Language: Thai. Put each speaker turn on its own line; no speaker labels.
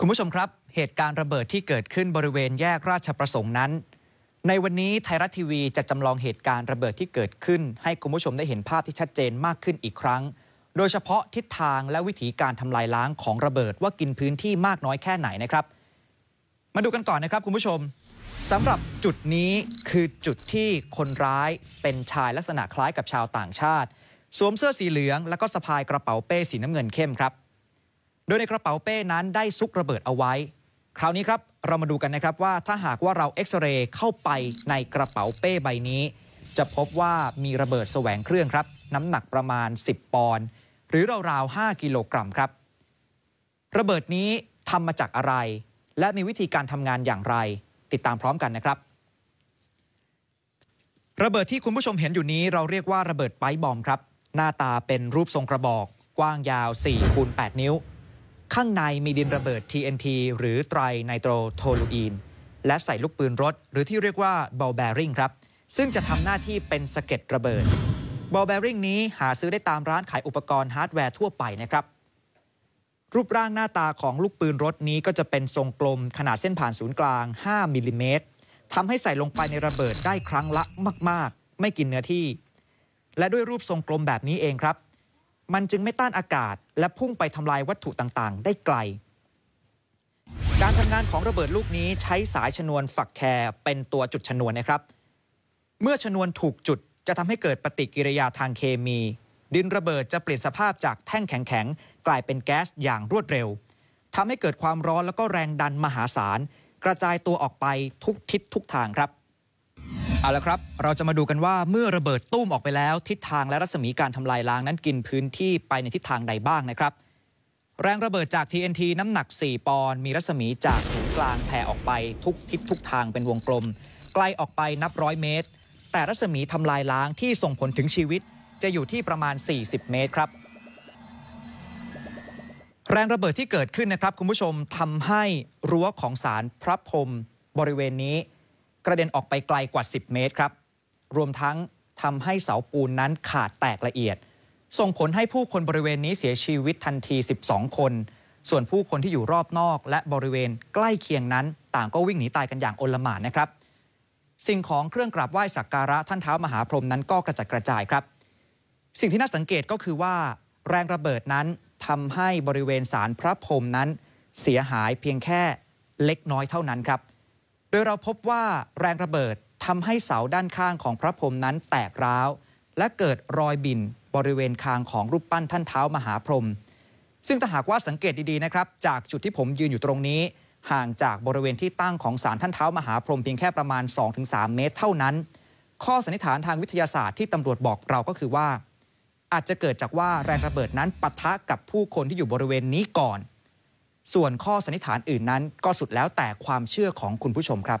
คุณผู้ชมครับ เหตุการณ์ระเบิดที่เกิดขึ้นบริเวณแยกราชประสงค์นั้น ในวันนี้ไทยรัฐทีวีจะจำลองเหตุการณ์ระเบิดที่เกิดขึ้น ให้คุณผู้ชมได้เห็นภาพที่ชัดเจนมากขึ้นอีกครั้ง โดยเฉพาะทิศทางและวิธีการทำลายล้างของระเบิดว่ากินพื้นที่มากน้อยแค่ไหนนะครับ มาดูกันก่อนนะครับคุณผู้ชมสำหรับจุดนี้คือจุดที่คนร้ายเป็นชายลักษณะคล้ายกับชาวต่างชาติ สวมเสื้อสีเหลือง แล้วก็สะพายกระเป๋าเป้สีน้ำเงินเข้มครับโดยในกระเป๋าเป้นั้นได้ซุกระเบิดเอาไว้ คราวนี้ครับเรามาดูกันนะครับว่า ถ้าหากว่าเราเอ็กซเรย์เข้าไปในกระเป๋าเป้ใบนี้จะพบว่ามีระเบิดแสวงเครื่องครับ น้ำหนักประมาณ 10 ปอนด์หรือราวๆ5กิโลกรัมครับ ระเบิดนี้ทำมาจากอะไร และมีวิธีการทำงานอย่างไร ติดตามพร้อมกันนะครับ ระเบิดที่คุณผู้ชมเห็นอยู่นี้ เราเรียกว่าระเบิดไปบอมครับ หน้าตาเป็นรูปทรงกระบอก กว้างยาว4คูณ8นิ้วข้างในมีดินระเบิด TNT หรือไตรไนโตรโทลูอีนและใส่ลูกปืนรถ หรือที่เรียกว่าบอลแบริงครับ ซึ่งจะทำหน้าที่เป็นสะเก็ดระเบิดบอลแบริงนี้หาซื้อได้ตามร้านขายอุปกรณ์ฮาร์ดแวร์ทั่วไปนะครับ รูปร่างหน้าตาของลูกปืนรถนี้ก็จะเป็นทรงกลมขนาดเส้นผ่านศูนย์กลาง 5 มิลิเมตรทำให้ใส่ลงไปในระเบิดได้ครั้งละมาก ๆ ไม่กินเนื้อที่ และด้วยรูปทรงกลมแบบนี้เองครับมันจึงไม่ต้านอากาศและพุ่งไปทำลายวัตถุต่าง ๆ ได้ไกล การทำงานของระเบิดลูกนี้ใช้สายชนวนฝักแคร์เป็นตัวจุดชนวนนะครับ เมื่อชนวนถูกจุดจะทำให้เกิดปฏิกิริยาทางเคมี ดินระเบิดจะเปลี่ยนสภาพจากแท่งแข็ง ๆ กลายเป็นแก๊สอย่างรวดเร็วทำให้เกิดความร้อนแล้วก็แรงดันมหาศาล กระจายตัวออกไปทุกทิศทุกทางครับเอาละครับ เราจะมาดูกันว่าเมื่อระเบิดตุ้มออกไปแล้วทิศทางและรัศมีการทำลายล้างนั้นกินพื้นที่ไปในทิศทางใดบ้างนะครับแรงระเบิดจาก TNT น้ำหนัก 4 ปอนด์มีรัศมีจากศูนย์กลางแผ่ออกไป ทุกทิศทุกทางเป็นวงกลม ไกลออกไปนับร้อย เมตร แต่รัศมีทำลายล้างที่ส่งผลถึงชีวิต จะอยู่ที่ประมาณ 40 เมตรครับ แรงระเบิดที่เกิดขึ้นนะครับ คุณผู้ชมทำให้รั้วของสารพระพรมบริเวณนี้กระเด็นออกไปไกลกว่า 10 เมตรครับ รวมทั้งทำให้เสาปูนนั้นขาดแตกละเอียด ส่งผลให้ผู้คนบริเวณนี้เสียชีวิตทันที12คน ส่วนผู้คนที่อยู่รอบนอก และบริเวณใกล้เคียงนั้น ต่างก็วิ่งหนีตายกันอย่างโอลหม่านนะครับ สิ่งของเครื่องกราบไหว้สักการะท่านเท้ามหาพรหมนั้นก็กระจัดกระจายครับ สิ่งที่น่าสังเกตก็คือว่าแรงระเบิดนั้นทำให้บริเวณสารพระพรหมนั้น เสียหายเพียงแค่เล็กน้อยเท่านั้นครับโดยเราพบว่าแรงระเบิดทำให้เสาด้านข้างของพระพรหมนั้นแตกร้าวและเกิดรอยบินบริเวณคางของรูปปั้นท่านเท้ามหาพรหมซึ่งถ้าหากว่าสังเกตดีๆนะครับ จากจุดที่ผมยืนอยู่ตรงนี้ ห่างจากบริเวณที่ตั้ง ของศาลท่านเท้ามหาพรหมเพียงแค่ประมาณ 2-3เมตร เท่านั้น ข้อสันนิษฐานทางวิทยาศาสตร์ที่ตำรวจบอกเราก็คือว่า อาจจะเกิดจากว่าแรงระเบิดนั้นปะทะกับผู้คนที่อยู่บริเวณนี้ก่อนส่วนข้อสันนิษฐานอื่นนั้นก็สุดแล้วแต่ความเชื่อของคุณผู้ชมครับ